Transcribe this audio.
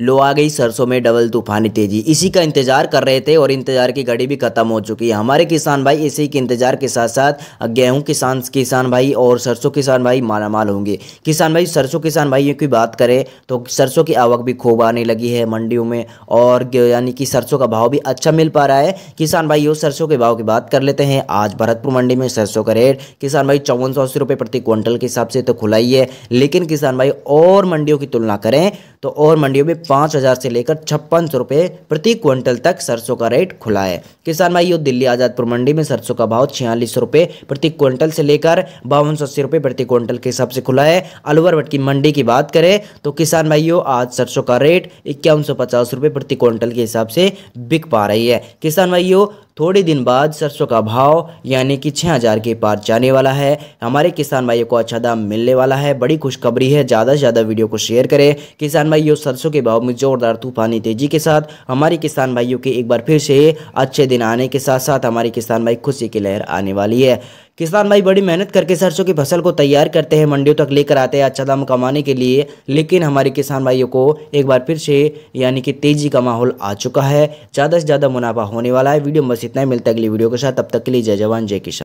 लो आ गई सरसों में डबल तूफानी तेजी इसी का इंतजार कर रहे थे और इंतजार की घड़ी भी खत्म हो चुकी है हमारे किसान भाई इसी के इंतजार के साथ साथ गेहूं किसान किसान भाई और सरसों किसान भाई मालामाल होंगे किसान भाई सरसों किसान भाइयों की बात करें तो सरसों की आवक भी खूब आने लगी है मंडियों में और यानी कि सरसों का भाव भी अच्छा मिल पा रहा है किसान भाई सरसों के भाव की बात कर लेते हैं आज भरतपुर मंडी में सरसों का रेट किसान भाई चौवन सौ अस्सी रुपये प्रति क्विंटल के हिसाब से तो खुला ही है लेकिन किसान भाई और मंडियों की तुलना करें तो और मंडियों में पाँच हज़ार से लेकर छप्पन सौ रुपये प्रति क्विंटल तक सरसों का रेट खुला है किसान भाइयों दिल्ली आज़ादपुर मंडी में सरसों का भाव छियालीस सौ रुपये प्रति क्विंटल से लेकर बावन सौ अस्सी रुपये प्रति क्विंटल के हिसाब से खुला है अलवर की मंडी की बात करें तो किसान भाइयों आज सरसों का रेट इक्यावन सौ पचास रुपये प्रति क्विंटल के हिसाब से बिक पा रही है किसान भाइयों थोड़े दिन बाद सरसों का भाव यानी कि छः हज़ार के पार जाने वाला है हमारे किसान भाइयों को अच्छा दाम मिलने वाला है बड़ी खुशखबरी है ज़्यादा से ज़्यादा वीडियो को शेयर करें किसान भाइयों सरसों के भाव में जोरदार तूफानी तेज़ी के साथ हमारे किसान भाइयों के एक बार फिर से अच्छे दिन आने के साथ साथ हमारे किसान भाई खुशी की लहर आने वाली है किसान भाई बड़ी मेहनत करके सरसों की फसल को तैयार करते हैं मंडियों तक लेकर आते हैं अच्छा दाम कमाने के लिए लेकिन हमारे किसान भाइयों को एक बार फिर से यानी कि तेजी का माहौल आ चुका है ज़्यादा से ज़्यादा मुनाफा होने वाला है वीडियो में बस इतना ही मिलता है अगली वीडियो के साथ तब तक के लिए जय जवान जय किसान